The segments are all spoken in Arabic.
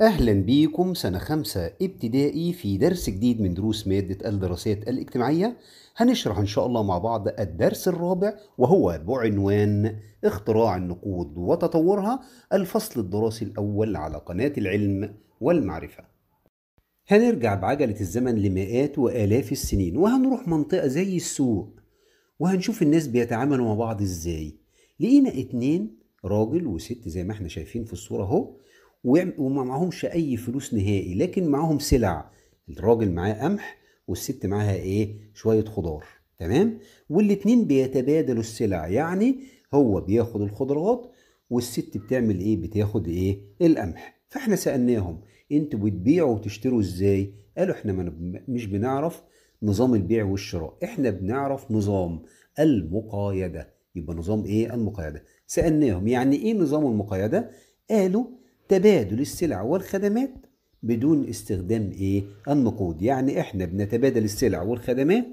أهلا بيكم سنة خمسة ابتدائي في درس جديد من دروس مادة الدراسات الاجتماعية هنشرح إن شاء الله مع بعض الدرس الرابع وهو بعنوان اختراع النقود وتطورها الفصل الدراسي الأول على قناة العلم والمعرفة هنرجع بعجلة الزمن لمئات وآلاف السنين وهنروح منطقة زي السوق وهنشوف الناس بيتعاملوا مع بعض إزاي لقينا اتنين راجل وست زي ما احنا شايفين في الصورة اهو وما معهمش اي فلوس نهائي لكن معاهم سلع الراجل معاه قمح والست معاها ايه شويه خضار تمام والاتنين بيتبادلوا السلع يعني هو بياخد الخضروات والست بتعمل ايه بتاخد ايه القمح فاحنا سالناهم انتوا بتبيعوا وتشتروا ازاي قالوا احنا ما مش بنعرف نظام البيع والشراء احنا بنعرف نظام المقايده يبقى نظام ايه المقايده سالناهم يعني ايه نظام المقايده قالوا تبادل السلع والخدمات بدون استخدام ايه النقود يعني احنا بنتبادل السلع والخدمات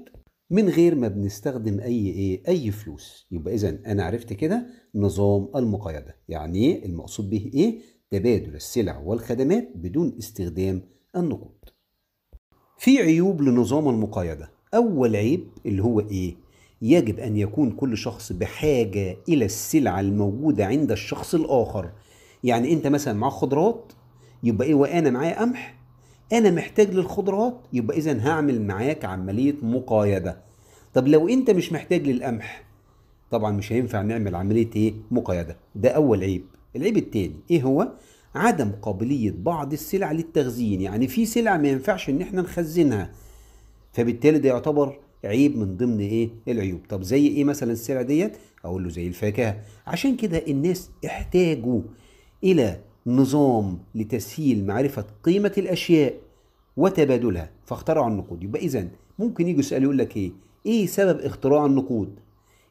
من غير ما بنستخدم اي ايه اي فلوس يبقى اذا انا عرفت كده نظام المقايضه يعني إيه؟ المقصود به ايه تبادل السلع والخدمات بدون استخدام النقود في عيوب لنظام المقايضه اول عيب اللي هو ايه يجب ان يكون كل شخص بحاجه الى السلعه الموجوده عند الشخص الاخر يعني انت مثلا معاك خضروات يبقى ايه وانا معايا قمح انا محتاج للخضروات يبقى اذا هعمل معاك عمليه مقايضه طب لو انت مش محتاج للقمح طبعا مش هينفع نعمل عمليه ايه مقايضه ده اول عيب العيب التاني ايه هو عدم قابليه بعض السلع للتخزين يعني في سلع ما ينفعش ان احنا نخزنها فبالتالي ده يعتبر عيب من ضمن ايه العيوب طب زي ايه مثلا السلع ديت اقول له زي الفاكهه عشان كده الناس احتاجوا إلى نظام لتسهيل معرفة قيمة الأشياء وتبادلها فاخترعوا النقود يبقى إذا ممكن يجوا يسألوا يقول لك إيه؟ إيه سبب اختراع النقود؟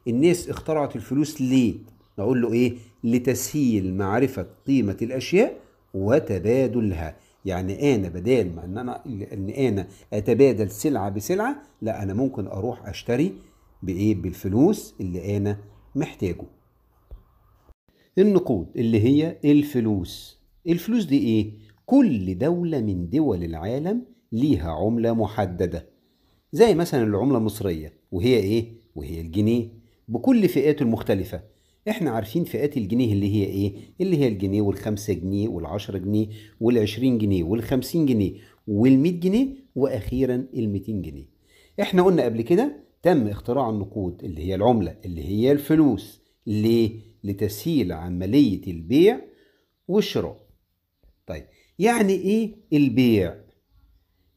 الناس اخترعت الفلوس ليه؟ نقول له إيه؟ لتسهيل معرفة قيمة الأشياء وتبادلها يعني أنا بدال ما إن أنا إن أنا أتبادل سلعة بسلعة لا أنا ممكن أروح أشتري بإيه؟ بالفلوس اللي أنا محتاجه النقود اللي هي الفلوس الفلوس دي ايه كل دولة من دول العالم ليها عملة محددة زي مثلا العملة المصرية وهي ايه وهي الجنيه بكل فئاته المختلفة احنا عارفين فئات الجنيه اللي هي ايه اللي هي الجنيه والخمسة جنيه والعشرة جنيه والعشرين جنيه والخمسين جنيه والمية جنيه واخيرا الميتين جنيه احنا قلنا قبل كده تم اختراع النقود اللي هي العملة اللي هي الفلوس ليه لتسهيل عملية البيع والشراء طيب يعني إيه البيع؟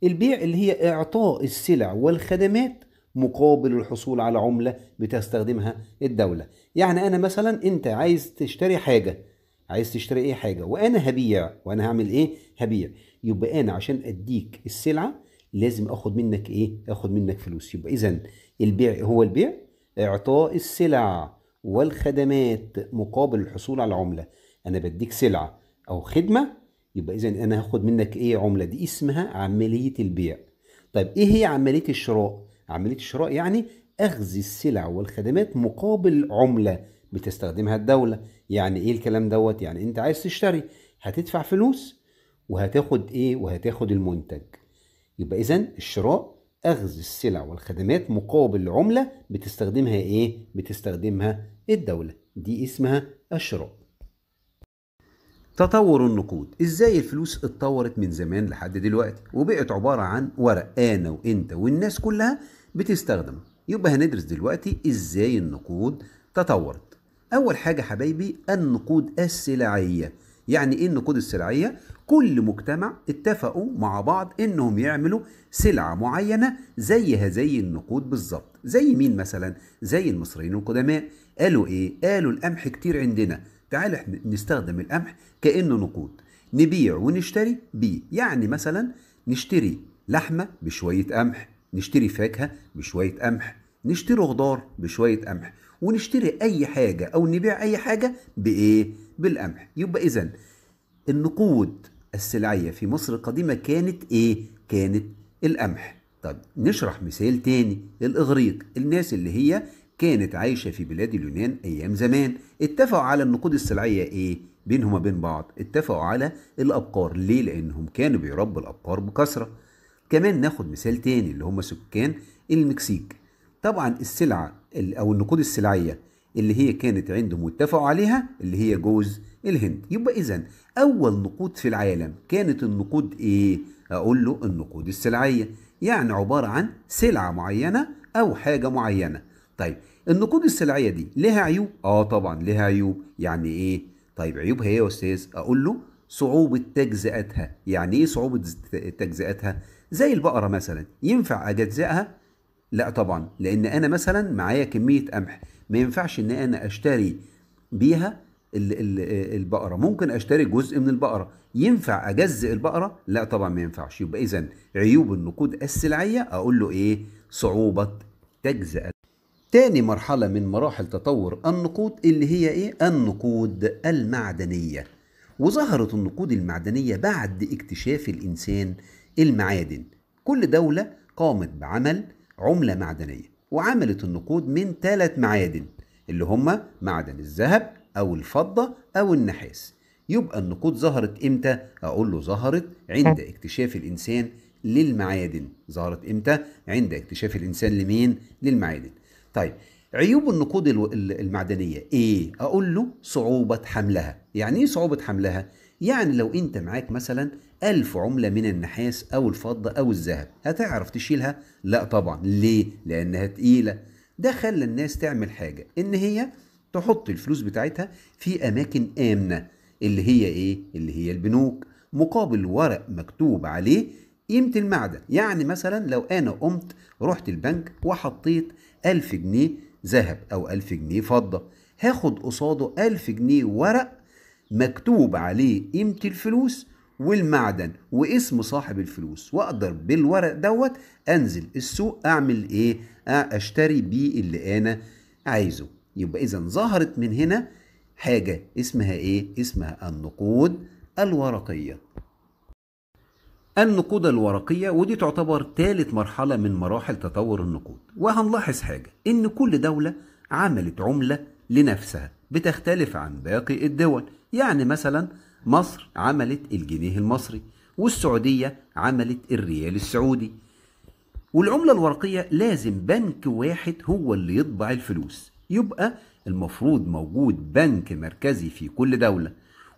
البيع اللي هي إعطاء السلع والخدمات مقابل الحصول على عملة بتستخدمها الدولة يعني أنا مثلا أنت عايز تشتري حاجة عايز تشتري ايه حاجه وانا هبيع وانا هعمل ايه هبيع يبقى انا عشان اديك السلعه لازم اخد منك ايه اخد منك فلوس يبقى اذا البيع هو البيع اعطاء السلع والخدمات مقابل الحصول على العملة أنا بديك سلعة أو خدمة يبقى إذا أنا هاخد منك إيه عملة دي اسمها عملية البيع طيب إيه هي عملية الشراء عملية الشراء يعني أخذ السلع والخدمات مقابل عملة بتستخدمها الدولة يعني إيه الكلام دوت يعني أنت عايز تشتري هتدفع فلوس وهتاخد إيه وهتاخد المنتج يبقى إذا الشراء أخذ السلع والخدمات مقابل عملة بتستخدمها إيه؟ بتستخدمها الدولة دي اسمها الشراء تطور النقود ازاي الفلوس اتطورت من زمان لحد دلوقتي وبقت عبارة عن ورق أنا وإنت والناس كلها بتستخدمه يبقى هندرس دلوقتي ازاي النقود تطورت أول حاجة حبايبي النقود السلعية يعني ايه النقود السلعيه كل مجتمع اتفقوا مع بعض انهم يعملوا سلعه معينه زيها زي النقود بالظبط زي مين مثلا زي المصريين القدماء قالوا ايه قالوا القمح كتير عندنا تعال نستخدم القمح كانه نقود نبيع ونشتري بيه يعني مثلا نشتري لحمه بشويه قمح نشتري فاكهه بشويه قمح نشتري خضار بشويه قمح ونشتري اي حاجه او نبيع اي حاجه بايه بالقمح يبقى اذا النقود السلعيه في مصر القديمه كانت ايه كانت القمح طب نشرح مثال تاني الاغريق الناس اللي هي كانت عايشه في بلاد اليونان ايام زمان اتفقوا على النقود السلعيه ايه بينهم وبين بعض اتفقوا على الابقار ليه لانهم كانوا بيربوا الابقار بكثره كمان ناخد مثال تاني اللي هم سكان المكسيك طبعا السلعه او النقود السلعيه اللي هي كانت عندهم واتفقوا عليها اللي هي جوز الهند يبقى اذا اول نقود في العالم كانت النقود ايه اقول له النقود السلعيه يعني عباره عن سلعه معينه او حاجه معينه طيب النقود السلعيه دي لها عيوب اه طبعا لها عيوب يعني ايه طيب عيوبها ايه يا استاذ اقول له صعوبه تجزئتها يعني ايه صعوبه تجزئتها زي البقره مثلا ينفع اجزئها لا طبعا لان انا مثلا معايا كميه قمح ما ينفعش ان انا اشتري بيها البقره ممكن اشتري جزء من البقره ينفع اجزئ البقره لا طبعا ما ينفعش يبقى اذا عيوب النقود السلعيه اقول له ايه صعوبه تجزئه تاني مرحلة من مراحل تطور النقود اللي هي ايه؟ النقود المعدنية وظهرت النقود المعدنية بعد اكتشاف الإنسان المعادن كل دولة قامت بعمل عملة معدنية وعملت النقود من ثلاث معادن اللي هما معدن الذهب أو الفضة أو النحاس يبقى النقود ظهرت إمتى؟ أقول له ظهرت عند اكتشاف الإنسان للمعادن ظهرت إمتى؟ عند اكتشاف الإنسان لمين؟ للمعادن طيب عيوب النقود المعدنية إيه؟ أقول له صعوبة حملها يعني إيه صعوبة حملها؟ يعني لو أنت معاك مثلا ألف عملة من النحاس أو الفضة أو الذهب هتعرف تشيلها؟ لا طبعا ليه؟ لأنها تقيلة ده خلى الناس تعمل حاجة إن هي تحط الفلوس بتاعتها في أماكن آمنة اللي هي إيه؟ اللي هي البنوك مقابل ورق مكتوب عليه قيمة المعدن يعني مثلا لو أنا قمت رحت البنك وحطيت ألف جنيه ذهب أو ألف جنيه فضة هاخد قصاده ألف جنيه ورق مكتوب عليه قيمة الفلوس والمعدن واسم صاحب الفلوس واقدر بالورق دوت انزل السوق اعمل ايه اشتري بيه اللي انا عايزه يبقى اذا ظهرت من هنا حاجه اسمها ايه اسمها النقود الورقيه النقود الورقية ودي تعتبر ثالث مرحلة من مراحل تطور النقود وهنلاحظ حاجة إن كل دولة عملت عملة لنفسها بتختلف عن باقي الدول يعني مثلا مصر عملت الجنيه المصري والسعودية عملت الريال السعودي والعملة الورقية لازم بنك واحد هو اللي يطبع الفلوس يبقى المفروض موجود بنك مركزي في كل دولة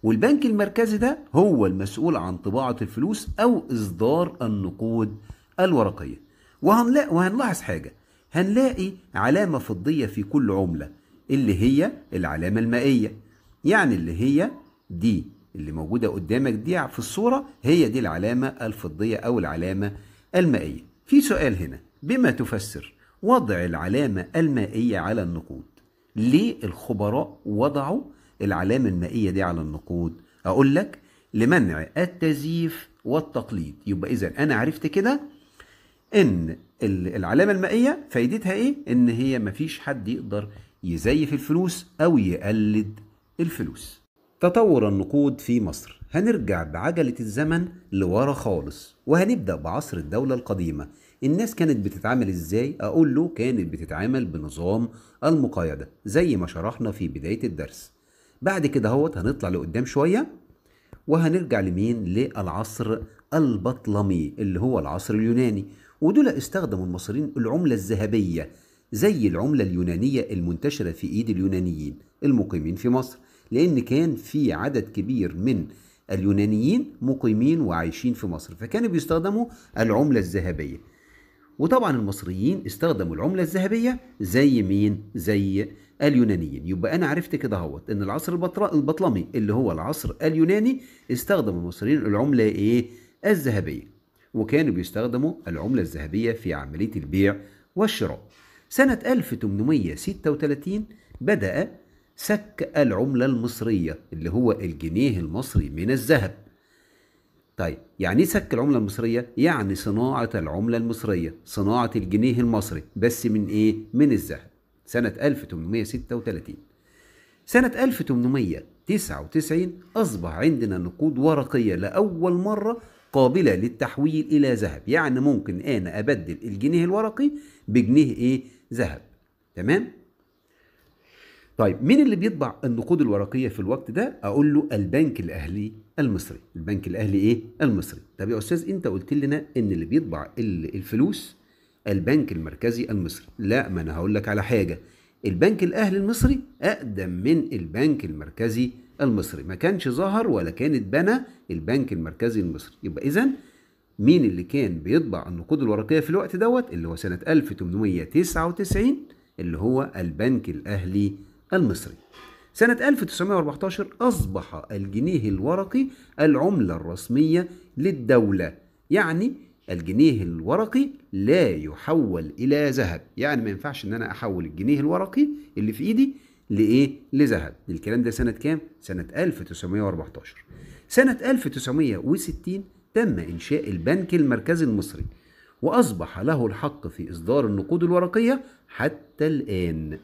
والبنك المركزي ده هو المسؤول عن طباعة الفلوس أو إصدار النقود الورقية وهنلاقي وهنلاحظ حاجة هنلاقي علامة فضية في كل عملة اللي هي العلامة المائية يعني اللي هي دي اللي موجودة قدامك دي في الصورة هي دي العلامة الفضية أو العلامة المائية في سؤال هنا بما تفسر وضع العلامة المائية على النقود ليه الخبراء وضعوا العلامة المائية دي على النقود أقول لك لمنع التزييف والتقليد يبقى إذا أنا عرفت كده إن العلامة المائية فايدتها إيه؟ إن هي مفيش حد يقدر يزيف الفلوس أو يقلد الفلوس تطور النقود في مصر هنرجع بعجلة الزمن لورا خالص وهنبدأ بعصر الدولة القديمة الناس كانت بتتعامل ازاي اقول له كانت بتتعامل بنظام المقايضة زي ما شرحنا في بداية الدرس بعد كده هوت هنطلع لقدام شوية وهنرجع لمين للعصر البطلمي اللي هو العصر اليوناني ودول استخدموا المصريين العملة الذهبية زي العملة اليونانية المنتشرة في ايد اليونانيين المقيمين في مصر لأن كان في عدد كبير من اليونانيين مقيمين وعايشين في مصر فكانوا بيستخدموا العملة الذهبية وطبعا المصريين استخدموا العملة الذهبية زي مين؟ زي اليونانيين يبقى أنا عرفت كده اهوت إن العصر البطلمي اللي هو العصر اليوناني استخدم المصريين العملة إيه؟ الذهبية وكانوا بيستخدموا العملة الذهبية في عملية البيع والشراء سنة 1836 بدأ سك العملة المصرية اللي هو الجنيه المصري من الذهب طيب يعني ايه سك العملة المصرية؟ يعني صناعة العملة المصرية صناعة الجنيه المصري بس من ايه؟ من الذهب سنة 1836 سنة 1899 أصبح عندنا نقود ورقية لأول مرة قابلة للتحويل إلى ذهب يعني ممكن أنا أبدل الجنيه الورقي بجنيه إيه؟ ذهب تمام؟ طيب مين اللي بيطبع النقود الورقيه في الوقت ده اقول له البنك الاهلي المصري البنك الاهلي ايه المصري طب يا استاذ انت قلت لنا ان اللي بيطبع الفلوس البنك المركزي المصري لا ما انا هقول لك على حاجه البنك الاهلي المصري اقدم من البنك المركزي المصري ما كانش ظهر ولا كان اتبنى البنك المركزي المصري يبقى اذا مين اللي كان بيطبع النقود الورقيه في الوقت دوت اللي هو سنه 1899 اللي هو البنك الاهلي المصري سنة 1914 أصبح الجنيه الورقي العملة الرسمية للدولة يعني الجنيه الورقي لا يحول إلى ذهب يعني ما ينفعش إن أنا أحول الجنيه الورقي اللي في إيدي لإيه؟ لذهب الكلام ده سنة كام؟ سنة 1914 سنة 1960 تم إنشاء البنك المركزي المصري وأصبح له الحق في إصدار النقود الورقية حتى الآن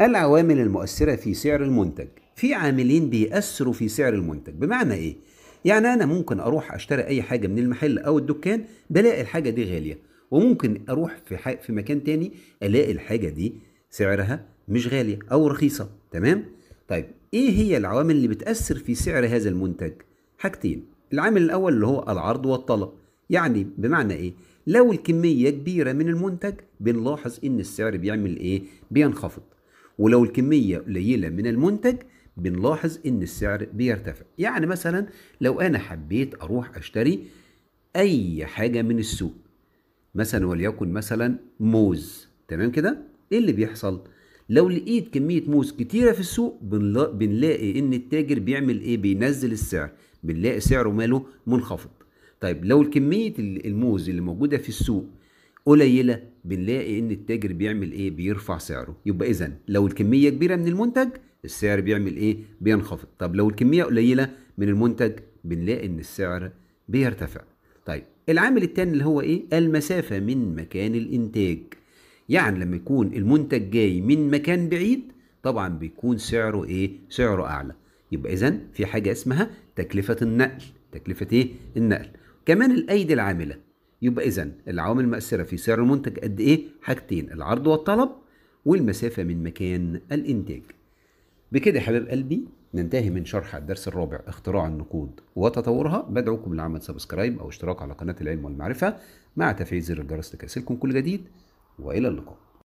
العوامل المؤثرة في سعر المنتج في عاملين بيأثروا في سعر المنتج بمعنى إيه؟ يعني أنا ممكن أروح أشتري أي حاجة من المحل أو الدكان بلاقي الحاجة دي غالية وممكن أروح في, حق في مكان تاني ألاقي الحاجة دي سعرها مش غالية أو رخيصة تمام؟ طيب إيه هي العوامل اللي بتأثر في سعر هذا المنتج؟ حاجتين العامل الأول اللي هو العرض والطلب يعني بمعنى إيه؟ لو الكمية كبيرة من المنتج بنلاحظ إن السعر بيعمل إيه؟ بينخفض ولو الكمية قليلة من المنتج بنلاحظ ان السعر بيرتفع يعني مثلا لو انا حبيت اروح اشتري اي حاجة من السوق مثلا وليكن مثلا موز تمام كده ايه اللي بيحصل لو لقيت كمية موز كتيرة في السوق بنلاقي ان التاجر بيعمل ايه بينزل السعر بنلاقي سعره ماله منخفض طيب لو الكمية الموز اللي موجودة في السوق قليله بنلاقي ان التاجر بيعمل ايه بيرفع سعره يبقى اذا لو الكميه كبيره من المنتج السعر بيعمل ايه بينخفض طب لو الكميه قليله من المنتج بنلاقي ان السعر بيرتفع طيب العامل الثاني اللي هو ايه المسافه من مكان الانتاج يعني لما يكون المنتج جاي من مكان بعيد طبعا بيكون سعره ايه سعره اعلى يبقى اذا في حاجه اسمها تكلفه النقل تكلفه ايه النقل كمان الايدي العامله يبقى إذا العوامل المؤثرة في سعر المنتج قد إيه؟ حاجتين العرض والطلب والمسافة من مكان الإنتاج. بكده يا حبيب قلبي ننتهي من شرح الدرس الرابع اختراع النقود وتطورها بدعوكم لعمل سبسكرايب أو اشتراك على قناة العلم والمعرفة مع تفعيل زر الجرس لكي يصلكم كل جديد وإلى اللقاء.